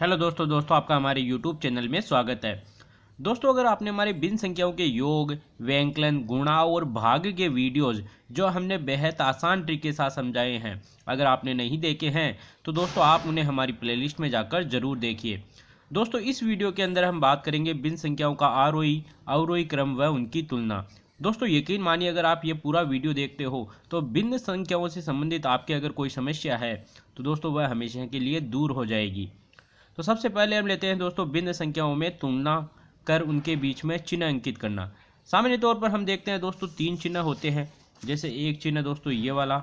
hello दोस्तों दोस्तों आपका हमारे यूट्यूब चैनल में स्वागत है दोस्तों अगर आपने हमारे बिन संख्याओं के योग व्यंकलन गुणा और भाग के वीडियोस जो हमने बेहद आसान तरीके साथ समझाए हैं अगर आपने नहीं देखे हैं तो दोस्तों आप उन्हें हमारी प्लेलिस्ट में जाकर ज़रूर देखिए दोस्तों इस वीडियो के अंदर हम बात करेंगे बिन संख्याओं का आरोही अवरोही क्रम व उनकी तुलना दोस्तों यकीन मानिए अगर आप ये पूरा वीडियो देखते हो तो भिन्न संख्याओं से संबंधित आपके अगर कोई समस्या है तो दोस्तों वह हमेशा के लिए दूर हो जाएगी तो सबसे पहले हम लेते हैं दोस्तों भिन्न संख्याओं में तुलना कर उनके बीच में चिन्ह अंकित करना सामान्य तौर पर हम देखते हैं दोस्तों तीन चिन्ह होते हैं जैसे एक चिन्ह दोस्तों ये वाला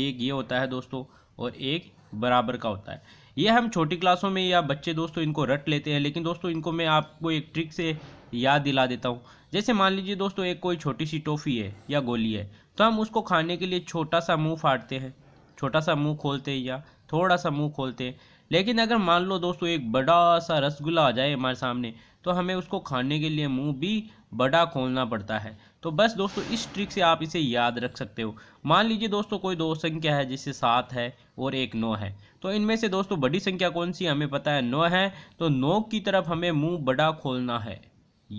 एक ये होता है दोस्तों और एक बराबर का होता है ये हम छोटी क्लासों में या बच्चे दोस्तों इनको रट लेते हैं लेकिन दोस्तों इनको मैं आपको एक ट्रिक से याद दिला देता हूँ जैसे मान लीजिए दोस्तों एक कोई छोटी सी टॉफ़ी है या गोली है तो हम उसको खाने के लिए छोटा सा मुंह फाड़ते हैं छोटा सा मुंह खोलते हैं या थोड़ा सा मुंह खोलते हैं लेकिन अगर मान लो दोस्तों एक बड़ा सा रसगुल्ला आ जाए हमारे सामने तो हमें उसको खाने के लिए मुंह भी बड़ा खोलना पड़ता है तो बस दोस्तों इस ट्रिक से आप इसे याद रख सकते हो मान लीजिए दोस्तों कोई दो संख्या है जिससे सात है और एक नौ है तो इनमें से दोस्तों बड़ी संख्या कौन सी हमें पता है नौ है तो नौ की तरफ हमें मुँह बड़ा खोलना है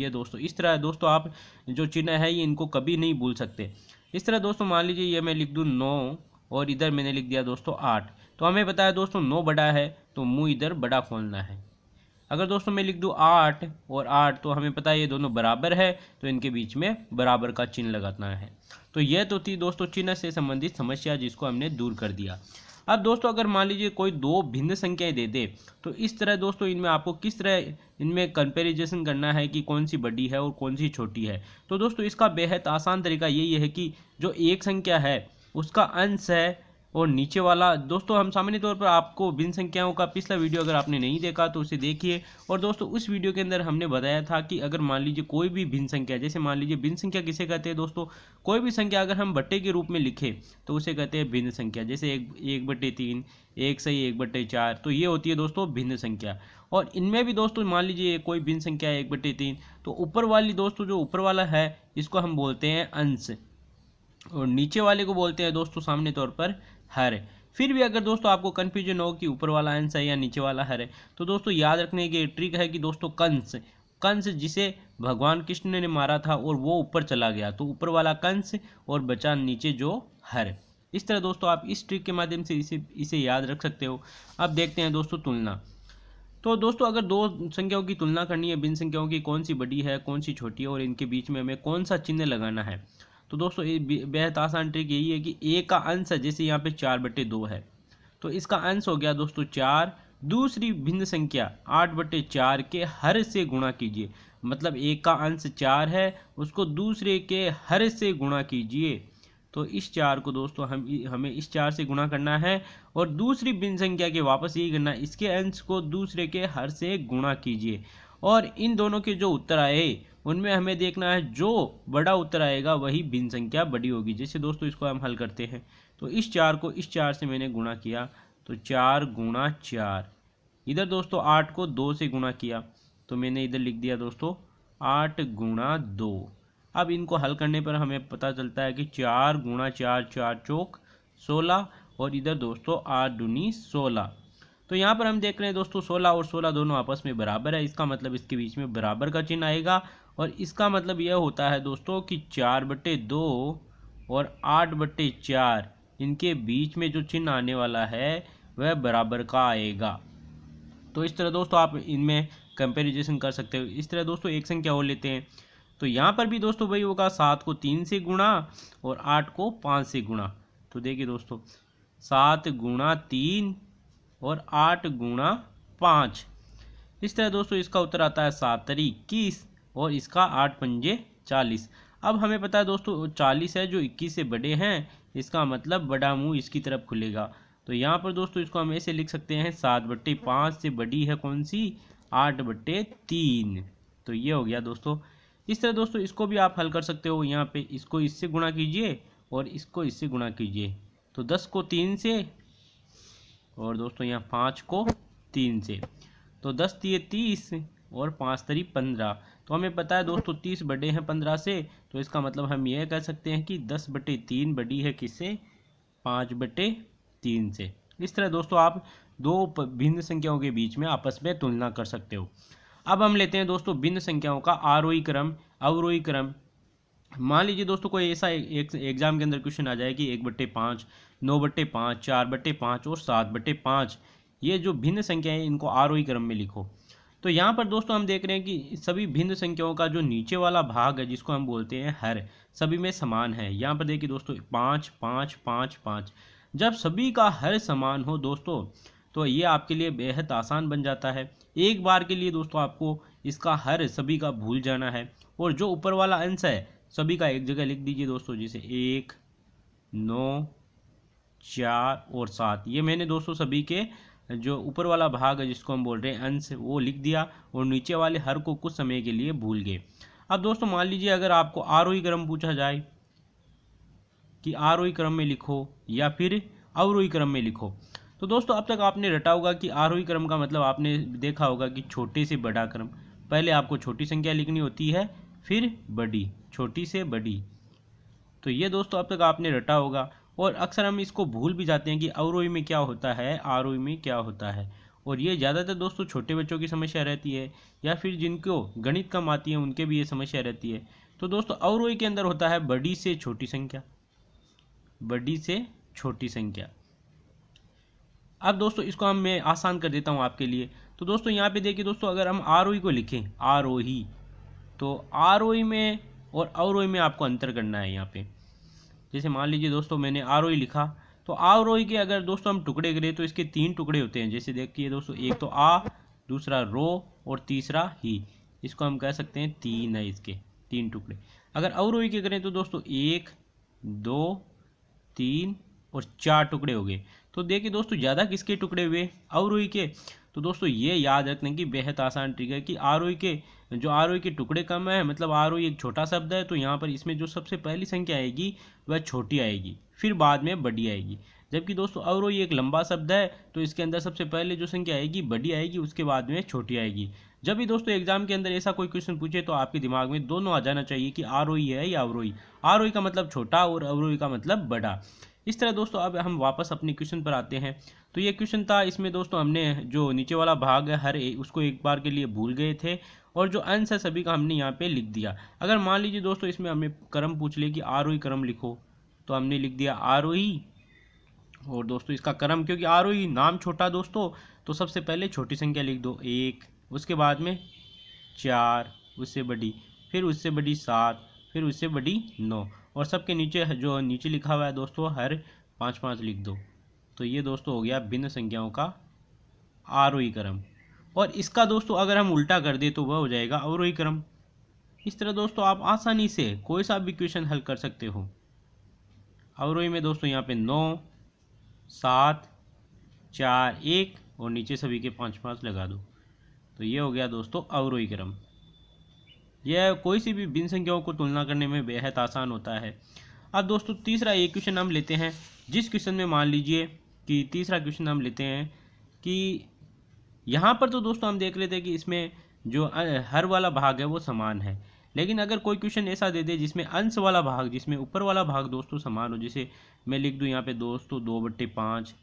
ये दोस्तों इस तरह दोस्तों आप जो चिन्ह है ये इनको कभी नहीं भूल सकते इस तरह दोस्तों मान लीजिए ये मैं लिख दूँ नौ और इधर मैंने लिख दिया दोस्तों आठ तो हमें बताया दोस्तों नौ बड़ा है तो मुँह इधर बड़ा खोलना है अगर दोस्तों मैं लिख दूँ आठ और आठ तो हमें पता है ये दोनों बराबर है तो इनके बीच में बराबर का चिन्ह लगाना है तो यह तो थी दोस्तों चिन्ह से संबंधित समस्या जिसको हमने दूर कर दिया अब दोस्तों अगर मान लीजिए कोई दो भिन्न संख्याएं दे दे तो इस तरह दोस्तों इनमें आपको किस तरह इनमें कंपेरिजन करना है कि कौन सी बड़ी है और कौन सी छोटी है तो दोस्तों इसका बेहद आसान तरीका यही है कि जो एक संख्या है उसका अंश है और नीचे वाला दोस्तों हम सामान्य तौर पर आपको भिन्न संख्याओं का पिछला वीडियो अगर आपने नहीं देखा तो उसे देखिए और दोस्तों उस वीडियो के अंदर हमने बताया था कि अगर मान लीजिए कोई भी भिन्न संख्या जैसे मान लीजिए भिन्न संख्या किसे कहते हैं दोस्तों कोई भी संख्या अगर हम बट्टे के रूप में लिखें तो उसे कहते हैं भिन्न संख्या जैसे एक एक बट्टे तीन एक सही एक बट्टे चार तो ये होती है दोस्तों भिन्न संख्या और इनमें भी दोस्तों मान लीजिए कोई भिन्न संख्या है एक बट्टे तीन तो ऊपर वाली दोस्तों जो ऊपर वाला है इसको हम बोलते हैं अंश और नीचे वाले को बोलते हैं दोस्तों सामने तौर पर हर फिर भी अगर दोस्तों आपको कन्फ्यूजन हो कि ऊपर वाला अंश है या नीचे वाला हर है तो दोस्तों याद रखने की ट्रिक है कि दोस्तों कंस कंस जिसे भगवान कृष्ण ने मारा था और वो ऊपर चला गया तो ऊपर वाला कंस और बचा नीचे जो हर इस तरह दोस्तों आप इस ट्रिक के माध्यम से इसे इसे याद रख सकते हो अब देखते हैं दोस्तों तुलना तो दोस्तों अगर दो संख्याओं की तुलना करनी है बिन संख्याओं की कौन सी बड़ी है कौन सी छोटी है और इनके बीच में हमें कौन सा चिन्ह लगाना है तो दोस्तों ये बेहद आसान ट्रिक यही है कि ए का अंश है जैसे यहाँ पे चार बटे दो है तो इसका अंश हो गया दोस्तों चार दूसरी भिन्न संख्या आठ बटे चार के हर से गुणा कीजिए मतलब एक का अंश चार है उसको दूसरे के हर से गुणा कीजिए तो इस चार को दोस्तों हम हमें इस चार से गुणा करना है और दूसरी भिन्न संख्या के वापस यही करना इसके अंश को दूसरे के हर से गुणा कीजिए और इन दोनों के जो उत्तर आए उनमें हमें देखना है जो बड़ा उत्तर आएगा वही भिन्न संख्या बड़ी होगी जैसे दोस्तों इसको हम हल करते हैं तो इस चार को इस चार से मैंने गुणा किया तो चार गुणा चार इधर दोस्तों आठ को दो से गुणा किया तो मैंने इधर लिख दिया दोस्तों आठ गुणा दो अब इनको हल करने पर हमें पता चलता है कि चार गुणा चार चार चौक सोलह और इधर दोस्तों आठ दुनी सोलह तो यहाँ पर हम देख रहे हैं दोस्तों सोलह और सोलह दोनों आपस में बराबर है इसका मतलब इसके बीच में बराबर का चिन्ह आएगा और इसका मतलब यह होता है दोस्तों कि चार बटे दो और आठ बटे चार इनके बीच में जो चिन्ह आने वाला है वह बराबर का आएगा तो इस तरह दोस्तों आप इनमें कंपेरिजेशन कर सकते हो इस तरह दोस्तों एक संख्या और लेते हैं तो यहाँ पर भी दोस्तों वही होगा सात को तीन से गुणा और आठ को पाँच से गुणा तो देखिए दोस्तों सात गुणा तीन और आठ गुणा पाँच इस तरह दोस्तों इसका उत्तर आता है सात तरी इक्कीस और इसका आठ पंजे चालीस अब हमें पता है दोस्तों चालीस है जो इक्कीस से बड़े हैं इसका मतलब बड़ा मुंह इसकी तरफ खुलेगा तो यहाँ पर दोस्तों इसको हम ऐसे लिख सकते हैं सात बट्टे पाँच से बड़ी है कौन सी आठ बट्टे तीन तो ये हो गया दोस्तों इस तरह दोस्तों इसको भी आप हल कर सकते हो यहाँ पे इसको इससे गुणा कीजिए और इसको इससे गुणा कीजिए तो दस को तीन से और दोस्तों यहाँ पाँच को तीन से तो दस दिए तो तीस और पाँच तरी तो पंद्रह तो हमें पता है दोस्तों तीस बटे हैं पंद्रह से तो इसका मतलब हम यह कह सकते हैं कि दस बटे तीन बड़ी है किससे पाँच बटे तीन से इस तरह दोस्तों आप दो भिन्न संख्याओं के बीच में आपस में तुलना कर सकते हो अब हम लेते हैं दोस्तों भिन्न संख्याओं का आरोही क्रम अवरोही क्रम मान लीजिए दोस्तों कोई ऐसा एक एग्ज़ाम के अंदर क्वेश्चन आ जाए कि एक बट्टे पाँच नौ बट्टे पाँच चार बट्टे पाँच और सात बट्टे पाँच ये जो भिन्न संख्याएं इनको आरोही क्रम में लिखो तो यहाँ पर दोस्तों हम देख रहे हैं कि सभी भिन्न संख्याओं का जो नीचे वाला भाग है जिसको हम बोलते हैं हर सभी में समान है यहाँ पर देखिए दोस्तों पाँच पाँच पाँच पाँच जब सभी का हर समान हो दोस्तों तो ये आपके लिए बेहद आसान बन जाता है एक बार के लिए दोस्तों आपको इसका हर सभी का भूल जाना है और जो ऊपर वाला अंश है सभी का एक जगह लिख दीजिए दोस्तों जैसे एक नौ चार और सात ये मैंने दोस्तों सभी के जो ऊपर वाला भाग है जिसको हम बोल रहे हैं अंश वो लिख दिया और नीचे वाले हर को कुछ समय के लिए भूल गए अब दोस्तों मान लीजिए अगर आपको आरोही क्रम पूछा जाए कि आरोही क्रम में लिखो या फिर अवरोही क्रम में लिखो तो दोस्तों अब तक आपने रटा होगा कि आरोही क्रम का मतलब आपने देखा होगा कि छोटे से बड़ा क्रम पहले आपको छोटी संख्या लिखनी होती है फिर बड़ी छोटी से बड़ी तो ये दोस्तों अब तक आपने रटा होगा और अक्सर हम इसको भूल भी जाते हैं कि अवरोही में क्या होता है आरोही में क्या होता है और ये ज़्यादातर दोस्तों छोटे बच्चों की समस्या रहती है या फिर जिनको गणित कम आती है उनके भी ये समस्या रहती है तो दोस्तों अवरोही के अंदर होता है बड़ी से छोटी संख्या बड़ी से छोटी संख्या अब दोस्तों इसको हम मैं आसान कर देता हूँ आपके लिए तो दोस्तों यहाँ पे देखिए दोस्तों अगर हम आरोही को लिखें आरोही तो आर में और आर में आपको अंतर करना है यहाँ पे जैसे मान लीजिए दोस्तों मैंने आर लिखा तो आर के अगर दोस्तों हम टुकड़े करें तो इसके तीन टुकड़े होते हैं जैसे देखिए दोस्तों एक तो आ दूसरा रो और तीसरा ही इसको हम कह सकते हैं तीन है इसके तीन टुकड़े अगर अवरोही के करें तो दोस्तों एक दो तीन और चार टुकड़े हो गए तो देखिए दोस्तों ज़्यादा किसके टुकड़े हुए अवरोही के तो दोस्तों ये याद रखने की बेहद आसान ट्रिक है कि आर e के जो आर e के टुकड़े कम है मतलब आर e एक छोटा शब्द है तो यहाँ पर इसमें जो सबसे पहली संख्या आएगी वह छोटी आएगी फिर बाद में बड़ी आएगी जबकि दोस्तों और एक लंबा शब्द है तो इसके अंदर सबसे पहले जो संख्या आएगी बड़ी आएगी उसके बाद में छोटी आएगी जब भी दोस्तों एग्जाम के अंदर ऐसा कोई क्वेश्चन पूछे तो आपके दिमाग में दोनों आ जाना चाहिए कि आर है या अवरोही आर का मतलब छोटा और अवरोही का मतलब बड़ा इस तरह दोस्तों अब हम वापस अपने क्वेश्चन पर आते हैं तो ये क्वेश्चन था इसमें दोस्तों हमने जो नीचे वाला भाग है हर एक उसको एक बार के लिए भूल गए थे और जो अंश है सभी का हमने यहाँ पे लिख दिया अगर मान लीजिए दोस्तों इसमें हमें क्रम पूछ ले कि आरोही क्रम लिखो तो हमने लिख दिया आरोही और दोस्तों इसका क्रम क्योंकि आरोही नाम छोटा दोस्तों तो सबसे पहले छोटी संख्या लिख दो एक उसके बाद में चार उससे बड़ी फिर उससे बड़ी सात फिर उससे बड़ी नौ और सबके नीचे जो नीचे लिखा हुआ है दोस्तों हर पाँच पाँच लिख दो तो ये दोस्तों हो गया भिन्न संख्याओं का आरोही क्रम और इसका दोस्तों अगर हम उल्टा कर दें तो वह हो जाएगा अवरोही क्रम इस तरह दोस्तों आप आसानी से कोई सा भी क्वेश्चन हल कर सकते हो अवरोही में दोस्तों यहाँ पे नौ सात चार एक और नीचे सभी के पाँच पाँच लगा दो तो ये हो गया दोस्तों अवरोही क्रम यह कोई सी भी भिन्न संख्याओं को तुलना करने में बेहद आसान होता है अब दोस्तों तीसरा ये क्वेश्चन हम लेते हैं जिस क्वेश्चन में मान लीजिए कि तीसरा क्वेश्चन हम लेते हैं कि यहाँ पर तो दोस्तों हम देख लेते हैं कि इसमें जो हर वाला भाग है वो समान है लेकिन अगर कोई क्वेश्चन ऐसा दे दे जिसमें अंश वाला भाग जिसमें ऊपर वाला भाग दोस्तों समान हो जैसे मैं लिख दूँ यहाँ पे दोस्तों दो बट्टे पाँच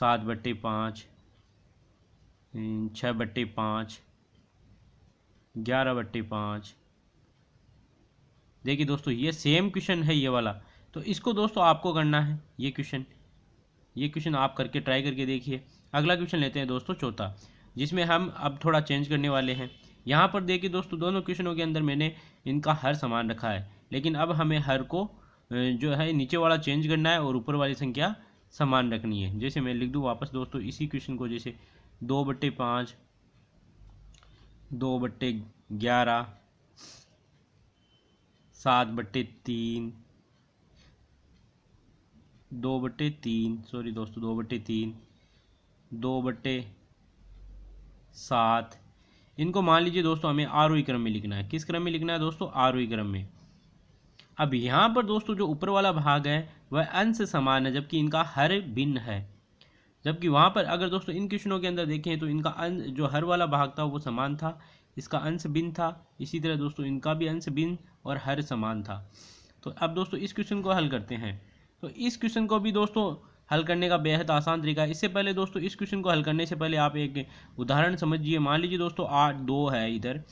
सात बट्टे पाँच छः बट्टे पाँच ग्यारह बट्टे पाँच देखिए दोस्तों ये सेम क्वेश्चन है ये वाला तो इसको दोस्तों आपको करना है ये क्वेश्चन ये क्वेश्चन आप करके ट्राई करके देखिए अगला क्वेश्चन लेते हैं दोस्तों चौथा जिसमें हम अब थोड़ा चेंज करने वाले हैं यहाँ पर देखिए दोस्तों दोनों क्वेश्चनों के अंदर मैंने इनका हर समान रखा है लेकिन अब हमें हर को जो है नीचे वाला चेंज करना है और ऊपर वाली संख्या समान रखनी है जैसे मैं लिख दूँ वापस दोस्तों इसी क्वेश्चन को जैसे दो बट्टे पाँच दो बट्टे ग्यारह सात बट्टे तीन दो बट्टे तीन सॉरी दोस्तों दो बट्टे तीन दो बट्टे सात इनको मान लीजिए दोस्तों हमें आरोही क्रम में लिखना है किस क्रम में लिखना है दोस्तों आरोही क्रम में अब यहाँ पर दोस्तों जो ऊपर वाला भाग है वह अंश समान है जबकि इनका हर भिन्न है जबकि वहाँ पर अगर दोस्तों इन क्वेश्चनों के अंदर देखें तो इनका अंश जो हर वाला भाग था वो समान था इसका अंश भिन्न था इसी तरह दोस्तों इनका भी अंश भिन्न और हर समान था तो अब दोस्तों इस क्वेश्चन को हल करते हैं तो इस क्वेश्चन को भी दोस्तों हल करने का बेहद आसान तरीका है इससे पहले दोस्तों इस क्वेश्चन को हल करने से पहले आप एक उदाहरण समझिए मान लीजिए दोस्तों आठ दो है इधर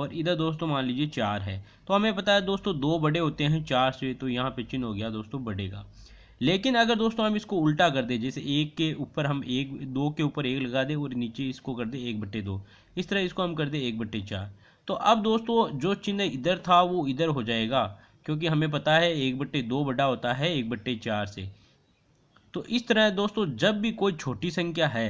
और इधर दोस्तों मान लीजिए चार है तो हमें पता है दोस्तों दो बड़े होते हैं चार से तो यहाँ पे चिन्ह हो गया दोस्तों बड़े का लेकिन अगर दोस्तों हम इसको उल्टा कर दें जैसे एक के ऊपर हम एक दो के ऊपर एक लगा दें और नीचे इसको कर दें एक बट्टे दो इस तरह इसको हम कर दें एक बट्टे चार तो अब दोस्तों जो चिन्ह इधर था वो इधर हो जाएगा क्योंकि हमें पता है एक बट्टे दो बड़ा होता है एक बट्टे चार से तो इस तरह दोस्तों जब भी कोई छोटी संख्या है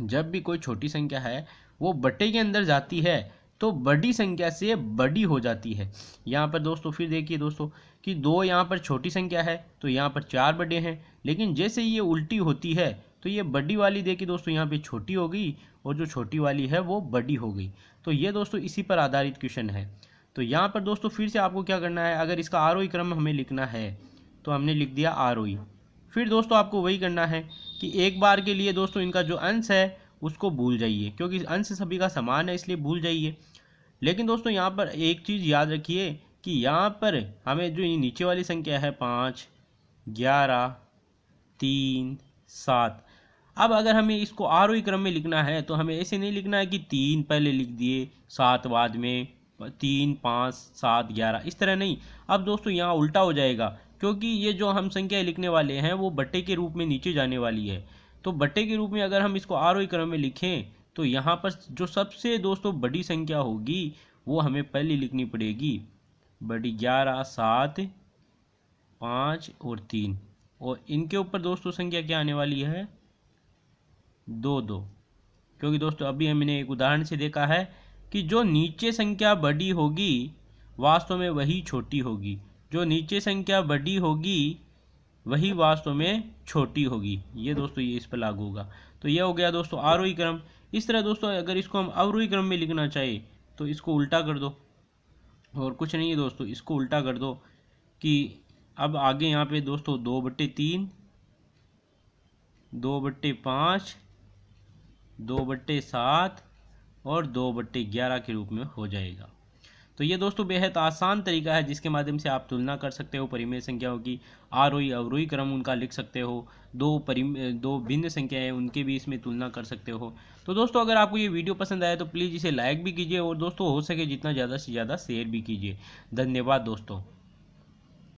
जब भी कोई छोटी संख्या है वो बट्टे के अंदर जाती है तो बड़ी संख्या से बड़ी हो जाती है यहाँ पर दोस्तों फिर देखिए दोस्तों कि दो यहाँ पर छोटी संख्या है तो यहाँ पर चार बड़े हैं लेकिन जैसे ये उल्टी होती है तो ये बड़ी वाली देखिए दोस्तों यहाँ पे छोटी हो गई और जो छोटी वाली है वो बड़ी हो गई तो ये दोस्तों इसी पर आधारित क्वेश्चन है तो यहाँ पर दोस्तों फिर से आपको क्या करना है अगर इसका आर क्रम हमें लिखना है तो हमने लिख दिया आर फिर दोस्तों आपको वही करना है कि एक बार के लिए दोस्तों इनका जो अंश है उसको भूल जाइए क्योंकि अंश सभी का समान है इसलिए भूल जाइए लेकिन दोस्तों यहाँ पर एक चीज़ याद रखिए कि यहाँ पर हमें जो नीचे वाली संख्या है पाँच ग्यारह तीन सात अब अगर हमें इसको आरोही क्रम में लिखना है तो हमें ऐसे नहीं लिखना है कि तीन पहले लिख दिए सात बाद में तीन पाँच सात ग्यारह इस तरह नहीं अब दोस्तों यहाँ उल्टा हो जाएगा क्योंकि ये जो हम संख्या लिखने वाले हैं वो बट्टे के रूप में नीचे जाने वाली है तो बट्टे के रूप में अगर हम इसको आरोही क्रम में लिखें तो यहाँ पर जो सबसे दोस्तों बड़ी संख्या होगी वो हमें पहले लिखनी पड़ेगी बड़ी ग्यारह सात पाँच और तीन और इनके ऊपर दोस्तों संख्या क्या आने वाली है दो दो क्योंकि दोस्तों अभी हमने एक उदाहरण से देखा है कि जो नीचे संख्या बड़ी होगी वास्तव में वही छोटी होगी जो नीचे संख्या बड़ी होगी वही वास्तव में छोटी होगी ये दोस्तों ये इस पर लागू होगा तो यह हो गया दोस्तों आरोही क्रम इस तरह दोस्तों अगर इसको हम अवरूही क्रम में लिखना चाहिए तो इसको उल्टा कर दो और कुछ नहीं है दोस्तों इसको उल्टा कर दो कि अब आगे यहाँ पे दोस्तों दो बट्टे तीन दो बट्टे पाँच दो बट्टे सात और दो बट्टे ग्यारह के रूप में हो जाएगा तो ये दोस्तों बेहद आसान तरीका है जिसके माध्यम से आप तुलना कर सकते हो परिमेय संख्याओं की आरोही अवरोही क्रम उनका लिख सकते हो दो परि दो भिन्न संख्याएं उनके भी इसमें तुलना कर सकते हो तो दोस्तों अगर आपको ये वीडियो पसंद आए तो प्लीज़ इसे लाइक भी कीजिए और दोस्तों हो सके जितना ज़्यादा से ज़्यादा शेयर भी कीजिए धन्यवाद दोस्तों